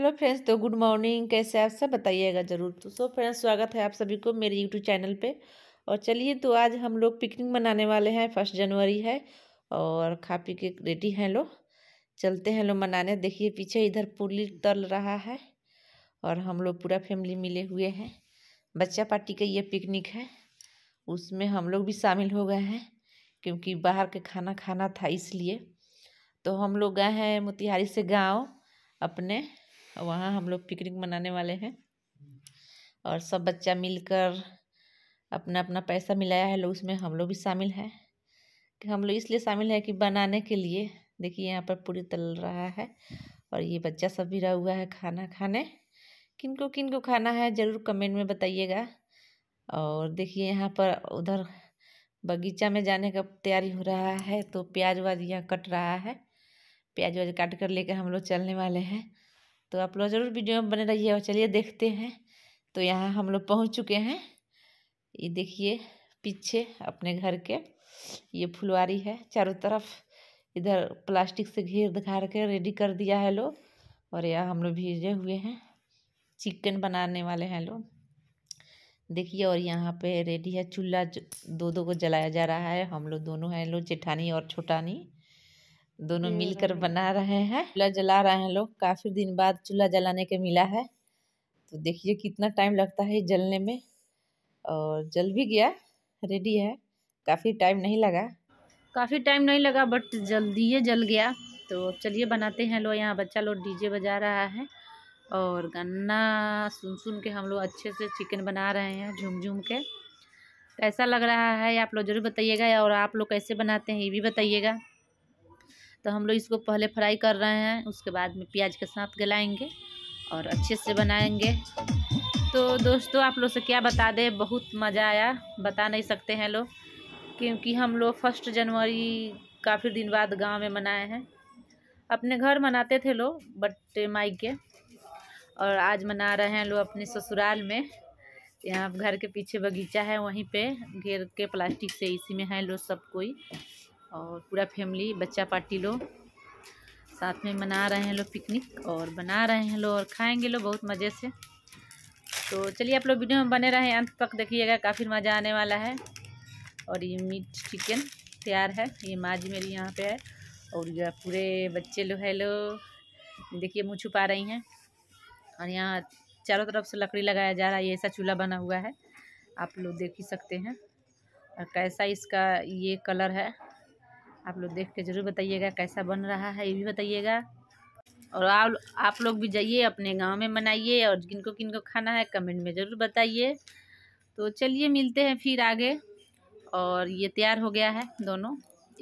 Hello friends तो good morning कैसे आप सब बताइएगा ज़रूर तो सो फ्रेंड्स स्वागत है आप सभी को मेरे यूट्यूब चैनल पे और चलिए तो आज हम लोग पिकनिक मनाने वाले हैं फर्स्ट जनवरी है और खा पी के रेडी हैं लोग चलते हैं लोग मनाने देखिए पीछे इधर पूरी तल रहा है और हम लोग पूरा फैमिली मिले हुए हैं बच्चा पार्टी का ये पिकनिक है उसमें हम लोग भी शामिल हो गए हैं क्योंकि बाहर के खाना खाना था इसलिए तो हम लोग गए हैं मोतिहारी से गाँव अपने वहाँ हम लोग पिकनिक मनाने वाले हैं और सब बच्चा मिलकर अपना अपना पैसा मिलाया है लोग उसमें हम लोग भी शामिल हैं कि हम लोग इसलिए शामिल है कि बनाने के लिए देखिए यहाँ पर पूरी तल रहा है और ये बच्चा सब भी रहा हुआ है खाना खाने किनको किनको खाना है ज़रूर कमेंट में बताइएगा और देखिए यहाँ पर उधर बगीचा में जाने का तैयारी हो रहा है तो प्याज व्याज यहाँ कट रहा है प्याज व्याज काट कर लेकर हम लोग चलने वाले हैं तो आप लोग ज़रूर वीडियो में बने रहिए और चलिए देखते हैं तो यहाँ हम लोग पहुँच चुके हैं ये देखिए पीछे अपने घर के ये फुलवारी है चारों तरफ इधर प्लास्टिक से घेर घार के रेडी कर दिया है लोग और यह हम लोग भेजे हुए हैं चिकन बनाने वाले हैं लोग देखिए और यहाँ पे रेडी है चूल्हा दो दो को जलाया जा रहा है हम लोग दोनों हैं लोग जेठानी और छोटानी दोनों हम्म, मिलकर हम्म। बना रहे हैं चूल्हा जला रहे हैं लोग काफ़ी दिन बाद चूल्हा जलाने के मिला है तो देखिए कितना टाइम लगता है जलने में और जल भी गया रेडी है काफ़ी टाइम नहीं लगा काफ़ी टाइम नहीं लगा बट जल्दी ये जल गया तो चलिए बनाते हैं लोग यहाँ बच्चा लोग डीजे बजा रहा है और गन्ना सुन सुन के हम लोग अच्छे से चिकन बना रहे हैं झूम झूम के कैसा लग रहा है आप लोग ज़रूर बताइएगा और आप लोग कैसे बनाते हैं ये भी बताइएगा तो हम लोग इसको पहले फ्राई कर रहे हैं उसके बाद में प्याज के साथ गलाएंगे और अच्छे से बनाएंगे तो दोस्तों आप लोग से क्या बता दें बहुत मज़ा आया बता नहीं सकते हैं लोग क्योंकि हम लोग फर्स्ट जनवरी काफ़ी दिन बाद गाँव में मनाए हैं अपने घर मनाते थे लोग बट माइक के और आज मना रहे हैं लोग अपने ससुराल में यहाँ घर के पीछे बगीचा है वहीं पे घेर के प्लास्टिक से इसी में हैं लोग सब कोई और पूरा फैमिली बच्चा पार्टी लोग साथ में मना रहे हैं लोग पिकनिक और बना रहे हैं लोग और खाएंगे लोग बहुत मज़े से तो चलिए आप लोग वीडियो में बने रहें अंत तक देखिएगा काफ़ी मज़ा आने वाला है और ये मीट चिकन तैयार है ये माज मेरी यहाँ पे है और जो पूरे बच्चे लोग है लोग देखिए मुँह छुपा रही हैं और यहाँ चारों तरफ से लकड़ी लगाया जा रहा है ऐसा चूल्हा बना हुआ है आप लोग देख ही सकते हैं और कैसा इसका ये कलर है आप लोग देख के ज़रूर बताइएगा कैसा बन रहा है ये भी बताइएगा और आप आप लोग भी जाइए अपने गांव में मनाइए और किन किनको खाना है कमेंट में ज़रूर बताइए तो चलिए मिलते हैं फिर आगे और ये तैयार हो गया है दोनों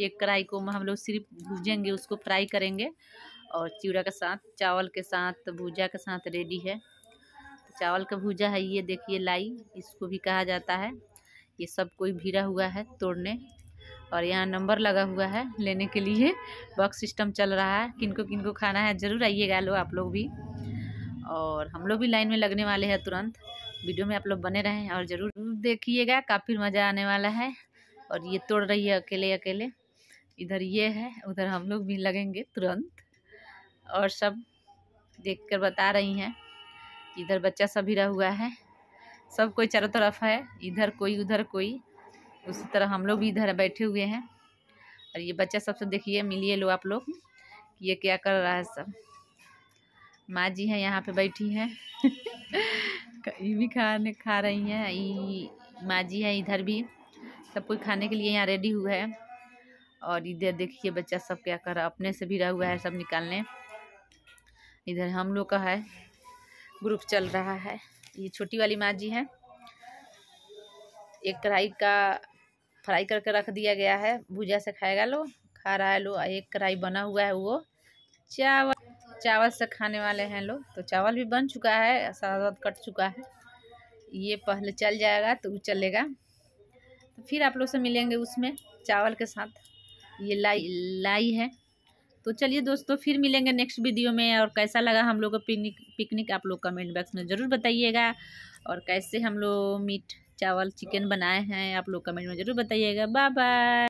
एक कढ़ाई को हम लोग सिर्फ भूजेंगे उसको फ्राई करेंगे और चिड़ा के साथ चावल के साथ भूजा के साथ रेडी है तो चावल का भूजा है ये देखिए लाई इसको भी कहा जाता है ये सब कोई भीड़ा हुआ है तोड़ने और यहाँ नंबर लगा हुआ है लेने के लिए बॉक्स सिस्टम चल रहा है किनको किनको खाना है ज़रूर आइएगा लो आप लोग भी और हम लोग भी लाइन में लगने वाले हैं तुरंत वीडियो में आप लोग बने रहें और ज़रूर देखिएगा काफ़ी मज़ा आने वाला है और ये तोड़ रही है अकेले अकेले इधर ये है उधर हम लोग भी लगेंगे तुरंत और सब देख कर बता रही हैं इधर बच्चा सब भी रहा हुआ है सब कोई चारों तरफ है इधर कोई उधर कोई उसी तरह हम लोग भी इधर बैठे हुए हैं और ये बच्चा सबसे तो देखिए मिलिए लो आप लोग ये क्या कर रहा है सब माँ जी हैं यहाँ पे बैठी हैं ये भी खाने खा रही हैं ये माँ जी हैं इधर भी सब कुछ खाने के लिए यहाँ रेडी हुआ है और इधर देखिए बच्चा सब क्या कर रहा अपने से भी रहा हुआ है सब निकालने इधर हम लोग का है ग्रुप चल रहा है ये छोटी वाली माँ जी हैं एक कढ़ाई का फ्राई करके रख दिया गया है भुजा से खाएगा लो खा रहा है लो एक कढ़ाई बना हुआ है वो चावल चावल से खाने वाले हैं लोग तो चावल भी बन चुका है साथ कट चुका है ये पहले चल जाएगा तो वो चलेगा तो फिर आप लोग से मिलेंगे उसमें चावल के साथ ये लाई लाई है तो चलिए दोस्तों फिर मिलेंगे नेक्स्ट वीडियो में और कैसा लगा हम लोग का पिकनिक पिकनिक आप लोग कमेंट बॉक्स में ज़रूर बताइएगा और कैसे हम लोग मीट चावल चिकन बनाए हैं आप लोग कमेंट में ज़रूर बताइएगा बाय बाय